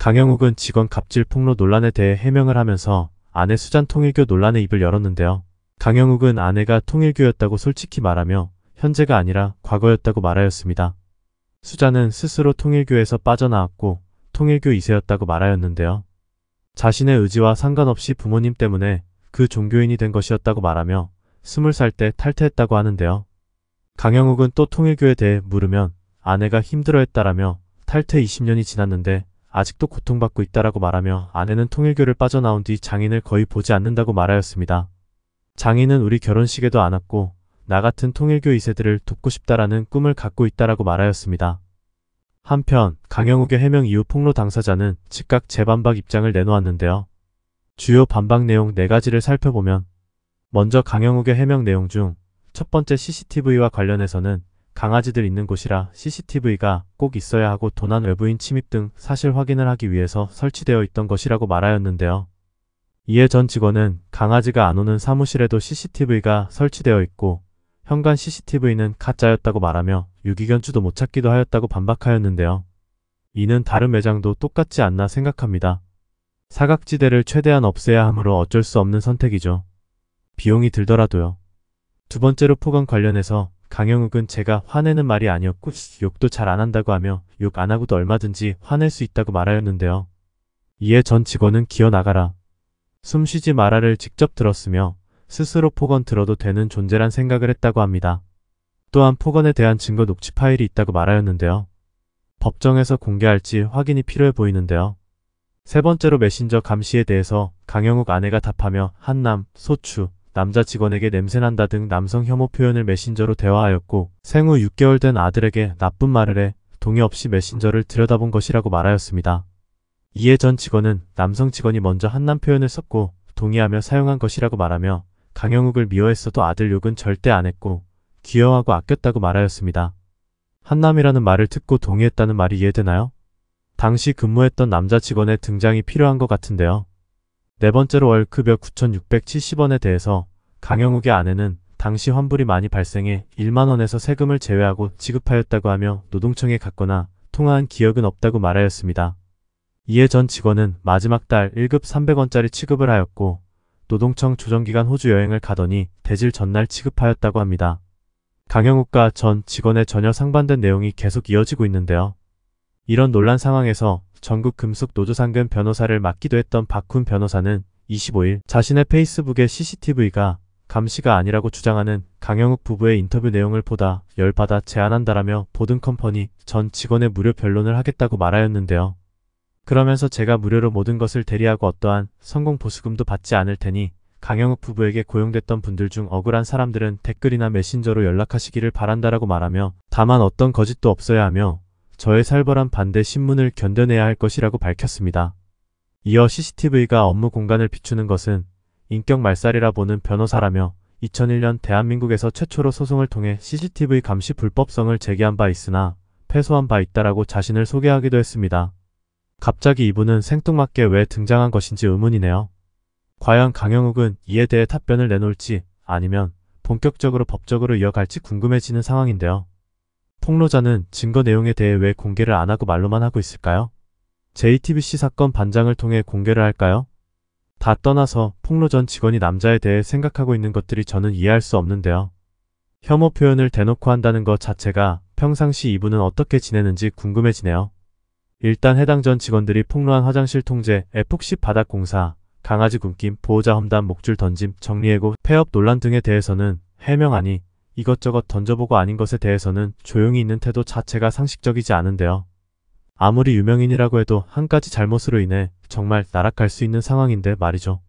강영욱은 직원 갑질 폭로 논란에 대해 해명을 하면서 아내 수잔 통일교 논란의 입을 열었는데요. 강영욱은 아내가 통일교였다고 솔직히 말하며 현재가 아니라 과거였다고 말하였습니다. 수잔은 스스로 통일교에서 빠져나왔고 통일교 이세였다고 말하였는데요. 자신의 의지와 상관없이 부모님 때문에 그 종교인이 된 것이었다고 말하며 20살 때 탈퇴했다고 하는데요. 강영욱은 또 통일교에 대해 물으면 아내가 힘들어했다라며 탈퇴 20년이 지났는데 아직도 고통받고 있다라고 말하며 아내는 통일교를 빠져나온 뒤 장인을 거의 보지 않는다고 말하였습니다. 장인은 우리 결혼식에도 안 왔고 나 같은 통일교 이세들을 돕고 싶다라는 꿈을 갖고 있다라고 말하였습니다. 한편 강영욱의 해명 이후 폭로 당사자는 즉각 재반박 입장을 내놓았는데요. 주요 반박 내용 4가지를 살펴보면 먼저 강영욱의 해명 내용 중 첫 번째 CCTV와 관련해서는 강아지들 있는 곳이라 CCTV가 꼭 있어야 하고 도난 외부인 침입 등 사실 확인을 하기 위해서 설치되어 있던 것이라고 말하였는데요. 이에 전 직원은 강아지가 안 오는 사무실에도 CCTV가 설치되어 있고 현관 CCTV는 가짜였다고 말하며 유기견주도 못 찾기도 하였다고 반박하였는데요. 이는 다른 매장도 똑같지 않나 생각합니다. 사각지대를 최대한 없애야 함으로 어쩔 수 없는 선택이죠. 비용이 들더라도요. 두 번째로 포건 관련해서 강영욱은 제가 화내는 말이 아니었고 욕도 잘 안 한다고 하며 욕 안 하고도 얼마든지 화낼 수 있다고 말하였는데요. 이에 전 직원은 기어 나가라. 숨쉬지 마라를 직접 들었으며 스스로 폭언 들어도 되는 존재란 생각을 했다고 합니다. 또한 폭언에 대한 증거 녹취 파일이 있다고 말하였는데요. 법정에서 공개할지 확인이 필요해 보이는데요. 세 번째로 메신저 감시에 대해서 강영욱 아내가 답하며 한남, 소추, 남자 직원에게 냄새난다 등 남성 혐오 표현을 메신저로 대화하였고 생후 6개월 된 아들에게 나쁜 말을 해 동의 없이 메신저를 들여다본 것이라고 말하였습니다. 이에 전 직원은 남성 직원이 먼저 한남 표현을 썼고 동의하며 사용한 것이라고 말하며 강영욱을 미워했어도 아들 욕은 절대 안 했고 귀여워하고 아꼈다고 말하였습니다. 한남이라는 말을 듣고 동의했다는 말이 이해되나요? 당시 근무했던 남자 직원의 등장이 필요한 것 같은데요. 네 번째로 월급여 9,670원에 대해서 강영욱의 아내는 당시 환불이 많이 발생해 1만원에서 세금을 제외하고 지급하였다고 하며 노동청에 갔거나 통화한 기억은 없다고 말하였습니다. 이에 전 직원은 마지막 달 1급 300원짜리 취급을 하였고 노동청 조정기간 호주 여행을 가더니 대질 전날 취급하였다고 합니다. 강영욱과 전 직원의 전혀 상반된 내용이 계속 이어지고 있는데요. 이런 논란 상황에서 전국 금속 노조 상근 변호사를 맡기도 했던 박훈 변호사는 25일 자신의 페이스북에 CCTV가 감시가 아니라고 주장하는 강영욱 부부의 인터뷰 내용을 보다 열받아 제안한다라며 보든컴퍼니 전 직원의 무료 변론을 하겠다고 말하였는데요. 그러면서 제가 무료로 모든 것을 대리하고 어떠한 성공 보수금도 받지 않을 테니 강영욱 부부에게 고용됐던 분들 중 억울한 사람들은 댓글이나 메신저로 연락하시기를 바란다라고 말하며 다만 어떤 거짓도 없어야 하며 저의 살벌한 반대 신문을 견뎌내야 할 것이라고 밝혔습니다. 이어 CCTV가 업무 공간을 비추는 것은 인격 말살이라 보는 변호사라며 2001년 대한민국에서 최초로 소송을 통해 CCTV 감시 불법성을 제기한 바 있으나 패소한 바 있다라고 자신을 소개하기도 했습니다. 갑자기 이분은 생뚱맞게 왜 등장한 것인지 의문이네요. 과연 강영욱은 이에 대해 답변을 내놓을지 아니면 본격적으로 법적으로 이어갈지 궁금해지는 상황인데요. 폭로자는 증거 내용에 대해 왜 공개를 안 하고 말로만 하고 있을까요? JTBC 사건 반장을 통해 공개를 할까요? 다 떠나서 폭로 전 직원이 남자에 대해 생각하고 있는 것들이 저는 이해할 수 없는데요. 혐오 표현을 대놓고 한다는 것 자체가 평상시 이분은 어떻게 지내는지 궁금해지네요. 일단 해당 전 직원들이 폭로한 화장실 통제, 에폭시 바닥 공사, 강아지 굶김, 보호자 험담 목줄 던짐, 정리해고, 폐업 논란 등에 대해서는 해명 아니 이것저것 던져보고 아닌 것에 대해서는 조용히 있는 태도 자체가 상식적이지 않은데요. 아무리 유명인이라고 해도 한 가지 잘못으로 인해 정말 나락갈 수 있는 상황인데 말이죠.